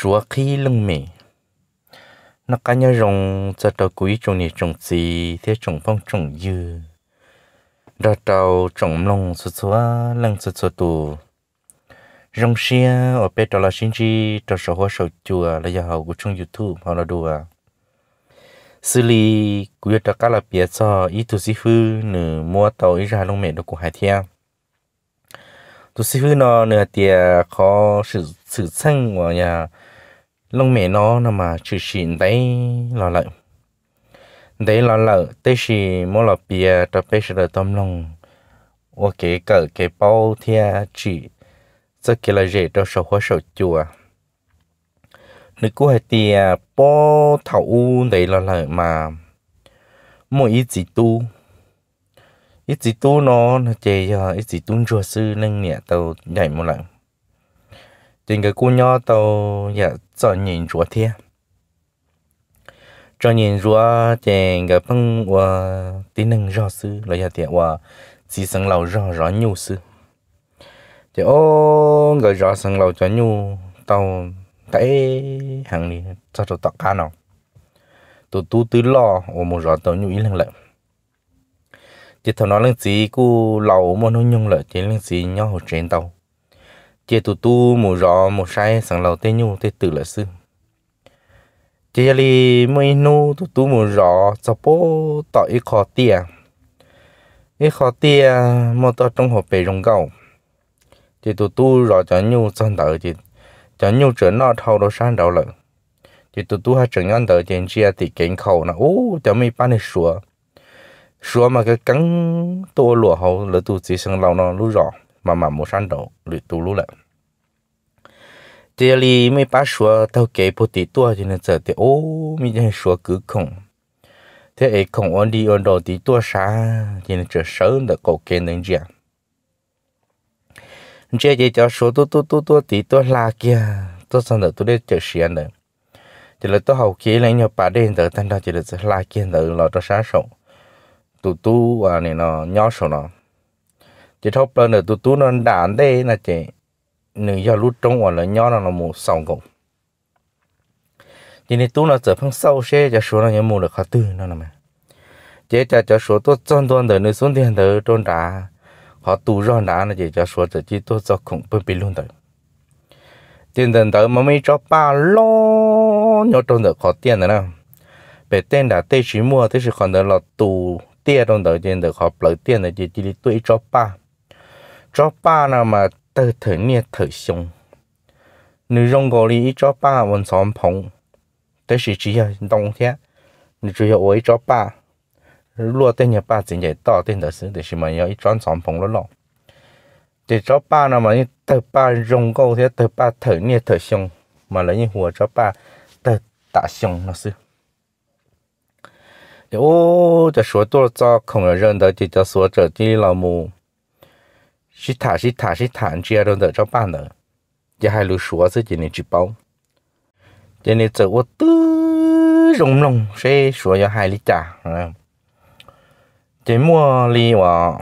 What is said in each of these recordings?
chúa khi lưng mì nó cá nhau rong cho tàu quý trồng này trồng gì thế trồng phong trồng dư đó tàu trồng lông số số lăng số số tù rong xia ở bên đó là xin chi đó số hoa sầu chùa là giờ hậu của trong youtube họ là đùa xử lý quý đó cá là bia cho ý tu sĩ hư nửa mua tàu ý ra lông mẹ đó của hải thiên tu sĩ hư nó nửa tiền khó sự sự xanh của nhà lông mẹ nó nằm mà chửi xịn đấy lo lợi đấy lo lợi tê xì mỗi lọ bia cho bê sờ tôm lông ô kế cỡ cái bao thia chỉ rất kia là dễ cho sầu hoa sầu chùa nếu có hai tia bao thảo u đấy là lợi mà mỗi ít gì tu ít gì tu nó nó chê giờ ít gì tu chùa sư nâng nhẹ tàu nhảy một lần trên cái cô nho tàu dạ cho nhìn chúa thiên cho nhìn chúa chèn cái băng và tí năng rõ sư là giờ chỉ sang lầu rõ rõ nhu sư chỉ ô người rõ sang lầu cho nhu tàu thấy hàng đi cho tàu tọt cá nào tụ lo ô một rõ tàu nhu ý lăng lợi chỉ thằng nó lăng gì cú lầu mà nó nhung lại chỉ lăng gì nhau trên tàu chế tụ tu mù rõ mù sai sẵn lầu tê nhu tê tử là sư chế li mới nu tụ tu mù rõ cho bố tỏ ít khó tia ít khó tia mô tỏ trong hộp bể rồng gầu chế tụ tu rõ cho nhu sẵn tờ chế cho nhu trở nọ thâu đồ sáng đầu lợi chế tụ tu hai trở ngăn tờ chế chia thì kén khẩu nó ú cho mi bán đi sủa sủa mà cái cắn tua lụa hậu lỡ tụ chỉ sẵn lầu nó lú rõ mà mà một sáng đầu lụy tu lú lại tiền li mấy bác số tao kể bộ tí tua cho nên ô mấy cái số cứ không thế ấy không đi ổn đồ tí tua xa cho nên chờ sớm được cầu kê nâng giang chế chế cho số tu tu tu tu tí tu la kia tu sang đỡ để chơi xiên đỡ chỉ là tu hậu kia lấy nhau bà đen đỡ tan đó chỉ là la kia đỡ lo tu sáng sổ tu tu à chỉ thóc bơ nữa tụt tụt nó đàn đây là chỉ nửa giờ lút trong hoặc là nhỏ nó mù sòng cũng chỉ nên tụt nó trở phăng sâu xe cho số nó nhớ mua là khó tư nó là mà chỉ cho cho số tốt chân tuần đời nữa xuống tiền đời trôn đá họ tụ ra đá nó chỉ cho số chỉ chỉ tốt cho không bơ bị luôn đời tiền đời đời mà mới cho ba lô nhớ trong đời khó tiền nữa nè bé tên đã tê chỉ mua tê chỉ còn đời là tụ tiền trong đời tiền đời họ lấy tiền là chỉ chỉ tụi cho ba cho ba nào mà tự thử nia thử xong nữ rong gò lý cho ba vẫn xóm phòng tới sự chỉ là đông thế nữ chủ yếu ấy cho ba lúa tên nhà ba chỉ để to tên đó sự để sự mà nhớ ít tròn xóm phòng nó lọ để cho ba nào mà tự ba rong gò thế tự ba thử nia thử xong mà lấy như hùa cho ba tự tạ xong nó sự ô, làm 这说多了，咋可能认得这叫说这地老母？是他是他是他，只要弄得着办的，也还路说是今天直播，今天走我都融融，谁说要害你家？嗯，这么哩哇，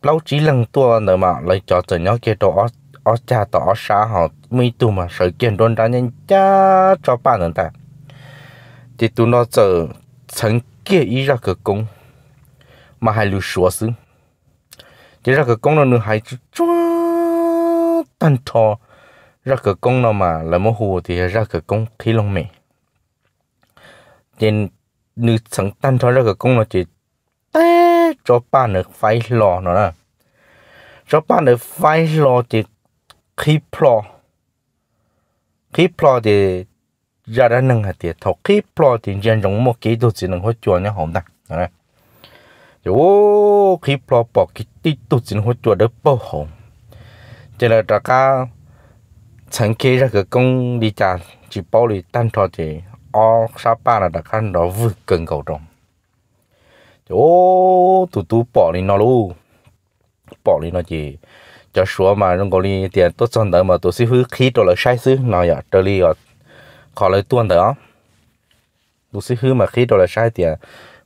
老几 lần 多 nữa mà lại cho tụi nhau kia đó ở cha đó ở xa họ mấy tụ mà sợ kiện đôn ra nhân cha cho bạn nữa ta thì tụi nó giờ thành kia ý ra công mà hai lưu số chỉ ra cái công nó nữa hay chúa tan trò ra cái công nó mà là mô hồ thì ra cái công khí lông mẹ trên nữ sẵn tan trò ra cái công nó chỉ té cho ba nữa phải lò nó nè cho ba nữa phải lò thì khí plò khí plò thì ra ra nâng hạt thì thọ khí plò thì dân giống một kỹ thuật chỉ nâng hốt chuồn nhá hổng ta yo khi bỏ bỏ cái tí tu chính hỗ trợ đỡ bỏ hồn là trả cả chẳng kê ra cái công đi trả chỉ bỏ đi tan thọ thì o sa pa là đã khăn đó vượt cần cầu trong yo tụ tụ bỏ đi nó luôn bỏ đi nó chỉ cho số mà trong cái đi tiền tốt chọn đỡ mà tôi khi tôi là sai xứ nó giờ tôi đi ở khỏi lời tuôn đỡ tôi mà khi tôi là sai tiền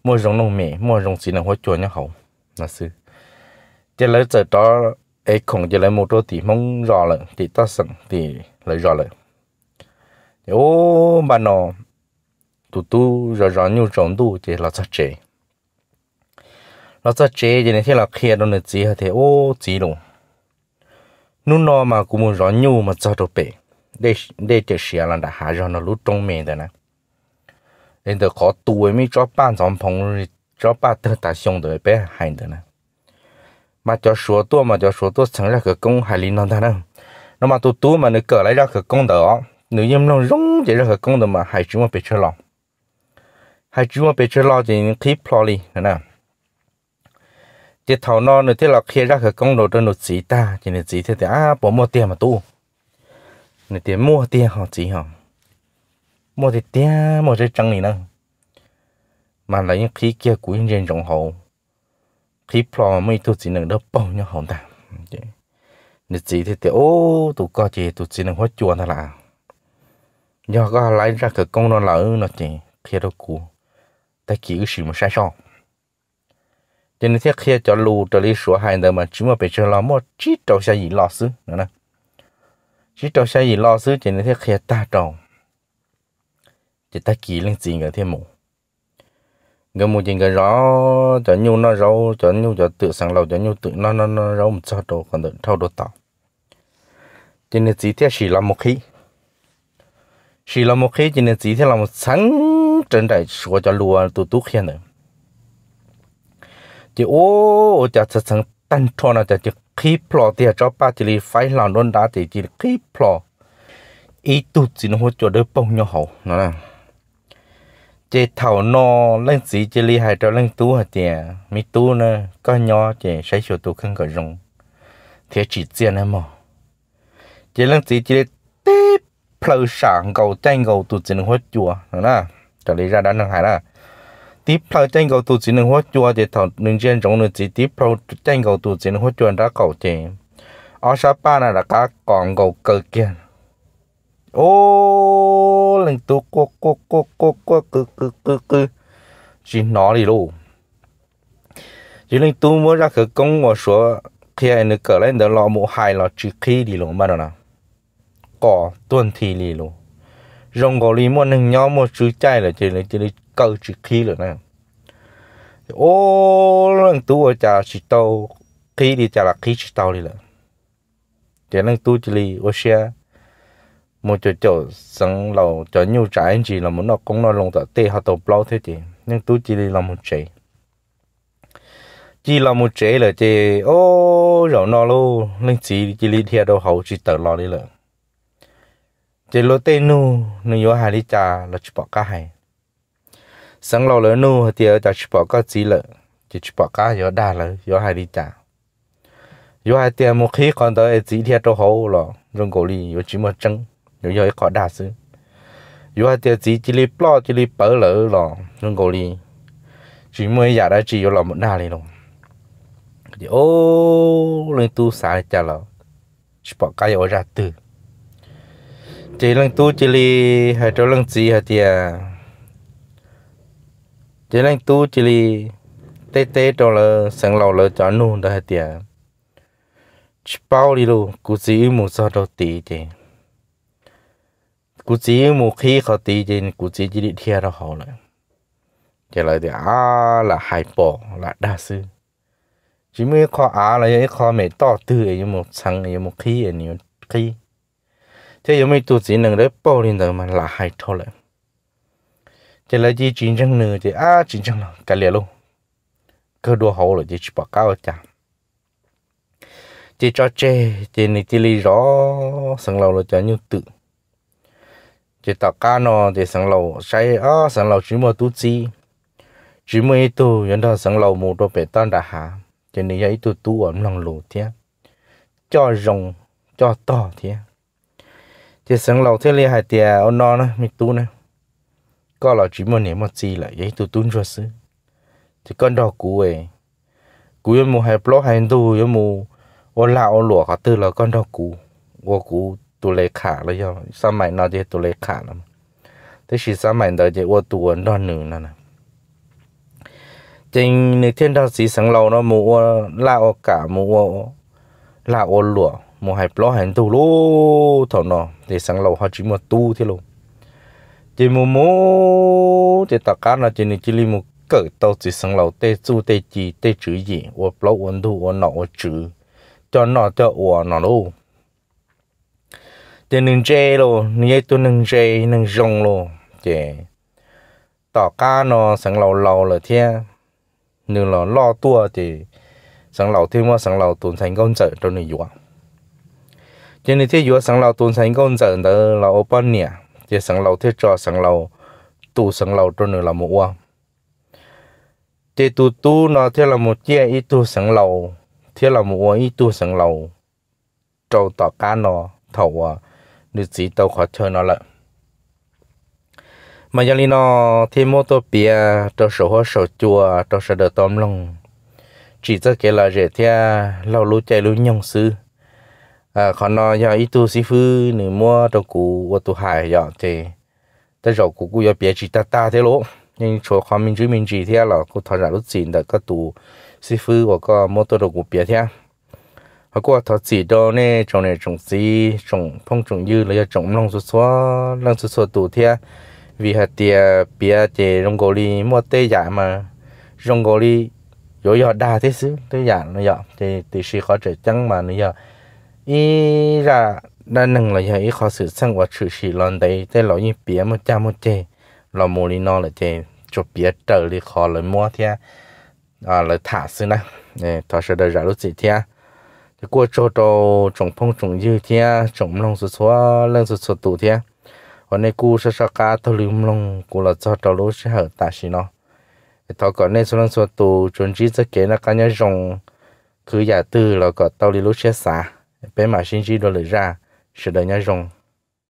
mua giống nông mẹ mua giống xí là hoa chùa nhau hậu là sư chỉ lấy giờ đó ấy không chỉ lấy một đôi thì mong rõ lại thì ta sẵn thì lấy rõ lại ô bà nó tụ tu rõ rõ nhiều trộn tu chỉ là chắc chế là chắc chế chỉ nên thế là kia đó là gì thì ô gì luôn nút nó mà cũng muốn rõ nhiều mà chắc đồ bể để để chỉ là đã hạ rõ nó lút trong mình rồi nè nên được có tuổi mới cho bạn trong phòng cho bạn tự ta xong được bé hành được nè mà cho số tuổi mà cho số tuổi chẳng là cái công hay linh năng đó nó mà tu tu nó cỡ lại cái công đó nếu như nó rung chỉ ra cái công đó mà hay chúng mà bị chơi hay chúng mà bị chơi lòng thì keep lolly nè thì nó nữa thế là cái công đồ nó chỉ ta nó chỉ thế thì à bỏ mua mà tu nó tiền mua tiền họ chỉ họ một thì tia một cái trăng này nè mà lại những khí kia của nhân rộng hậu khí plò mấy tu chỉ nâng đó bao nhiêu hậu ta nên chỉ thì tiểu ô tụ co chỉ tụ chỉ nâng hết chùa thôi là do có lấy ra cái công nó lỡ nó chỉ khi đó cũ ta chỉ có sự mà sai sót cho nên thế khi cho lù trở đi sửa hai đời mà chỉ mà bị cho lo một chỉ trâu xe gì lo xứ nữa nè chỉ trâu xe gì lo xứ cho nên thế khi ta trồng chỉ ta kỹ lên gì người thêm mù người mù chỉ người rõ cho nhu nó rau cho nhu cho tự sáng lầu cho nhu tự nó nó nó rau một sao đồ còn được thâu đồ tỏ cho nên chỉ theo chỉ là một khi, chỉ là một khi, cho nên chỉ theo là một sáng trên đại số cho lùa tụ tụ khen nữa chỉ ô cho sự sáng tan cho nó cho chỉ khí plo thì cho ba chỉ là phải làm đôn đá thì chỉ khí plo ý tụt chỉ nó hỗ trợ đỡ bông nhau hậu nó là chị thảo nó lên sĩ chị li hai trâu lên tú hả chị à? mi tú nè có nhỏ chị xây sửa tú không có rong thế chỉ tiền em mà chị lên sĩ chị tiếp phơi sáng cầu tranh cầu tụt chỉ hết chùa hả na, trở đi ra đã nâng hải nè tiếp phơi tranh cầu tụt chỉ hết chùa chị thảo nâng trên rong nâng chị tiếp phơi tranh cầu tụt chỉ hết chùa đã cầu chị ở sa pa này là cá còn cầu cơ kia ô lần tu cô cô cô cô cô cứ cứ cứ cứ chỉ nói đi luôn chỉ lần tu mới ra cái công mà số khi anh được cỡ lên được lo một hài là chỉ khi đi luôn mà đó nào có tuần thì đi luôn rong gò li mua nâng nhau mua chữ chay là chỉ là chỉ là câu chỉ khi rồi nè ô lần tu ở chả chỉ tàu khi đi chả là khi chỉ tàu đi là chỉ lần tu chỉ là ô xe một chỗ chỗ sáng lâu chỗ nhiều trái anh chị là muốn nó cũng nói lòng tự tê họ tổ bao thế chị nhưng tú chỉ là một trẻ chỉ là một trẻ là chị ô rồi nó luôn nên chị chỉ đi theo đâu hậu chị tự lo đi là chị lo tê nu nu yo hai đi cha là chị bỏ cả hay sáng lâu là nu thì ở trà chị bỏ cả chị là chị chị bỏ cả yo đa là yo hai đi trà yếu hai tiền một khi còn tới chị theo đâu hậu là rừng cổ đi yếu chỉ một chân 有要一块大事，有啊点子这里包这里包了咯，弄过哩，只么伢来只有老么那里咯，就哦，人都啥家了，是把家有啥子，这人都这里还这人子还点，这人都这里。tê tê đó là sáng lâu là cho nụ đó hết tiền chỉ bao đi luôn cứ chỉ một sao đó tí chứ กูจีมูขี้เขาตีจริงกูจีจีดิเทียเราเขาเลยจะเลยเดี๋ยวอ่าละหายปอละด่าซื้อ chỉ mới khó á là cái khó mẹ to từ ấy một sáng ấy một khi ấy nhiều khi thế giờ mới tụt chỉ nâng đấy bao lên rồi mà là hai thôi thế là chỉ chiến tranh nữa thì à chiến tranh là cái liền luôn cơ đồ hậu là chỉ chỉ bỏ cao chả chỉ cho chê thì này chỉ lý rõ sáng là cho như tự chỉ tao cá nó để sáng lầu say ó sáng lầu chỉ mua tu chi chỉ mua ít tu yên đó sáng lầu mua đồ bể tan đã hà chỉ nên ít tu tu ở lòng lù thế cho rồng cho to thế thì sáng lầu thế này hải tiề ông nó nó mi tu này có là chỉ mua niệm một chi lại, vậy tu tu cho xứ thì con đó cú ấy cú yên mua hai blog hai tu yên mua ô lão ô lụa cả tư là con đó cú ô cú ตุเลขาแล้วยังสมัยนอจะตุเลขาแล้วแต่ชีสมัยเดจะว่าตัวนอนหนึ่งนั่นนะจริงในเทียนดาวสีสังเราเนาะมูว่าลาโอกามูว่าลาโอหลัวมูหายปล้อหันตูลูเท่านาะแต่สังเราเขาจิมว่าตู้ที่ลูจิมูมูจะตะการนะจินิจิลิมูเกิดตัวสีสังเราเตจูเตจีเตจือยีว่าปล้อวันตูว่าหนอว่าจือจนหนอจะว่าหนอรู้ tiền nâng chê lô nhé tu nâng chê nâng rong lô chê tỏ cá nó sẵn lầu lầu là thế nhưng lo lo tua thì sẵn lầu thêm mà sẵn lầu tốn thành công trợ trong này dùa cho nên thế dùa sẵn lầu tốn thành công trợ đó là ô bán nhỉ chứ sẵn lầu thế cho sẵn lầu tu sẵn lầu trong này là một quan thế tu tu nó thế là một chia ít tu sẵn lầu thế là một quan ít tu sẵn lầu trâu tỏ cá nó thầu nữ chỉ khó chơi nó lại mà giờ nó thì mô tô bia tàu sổ hoa sổ chùa tàu sổ đờ tôm lông chỉ cho cái là rẻ thia lâu lú chạy lú sư à còn nó giờ ít tu sĩ phư nữ mua tàu cũ và tàu hải giờ thì tới rồi cũ cũ giờ bia chỉ ta ta thế lỗ nhưng chỗ khó mình chỉ mình chỉ thế là cô thọ ra lúc gì đã các tù sĩ và có mô đồ cũ bia thế và qua thọ chỉ đó nè trồng này trồng gì trồng phong trồng dư lấy trồng lông số số lông số số tủ thia vì hạt tia bia chè rong gò li mua tê giả mà rong gò li yo yo đa thế xứ tê giả nó yo thì thì sĩ khó trở chăng mà nó yo ý ra đa năng là yo ý khó sự sang hoạt sự sĩ lon đấy tê lo như bia mua cha mua chè lo mua li nó là chè cho bia trở li khó lấy mua thia à lấy thả xứ nè thọ sẽ đợi ra lúc gì thia thì qua chỗ đó trồng phong trồng dư thế trồng lông sụt xóa lông sụt sụt tủ thế hôm nay cô sẽ sao cá thâu lưu lông cô là cho đó lúa sẽ hợp tạ xí nó thọ còn nên số lông sụt tủ chuẩn chỉ sẽ kể là cá nhân rồng cứ giả tư là có tàu đi lúa sẽ xả bé mà sinh chỉ đồ lưỡi ra sẽ đợi nhau rồng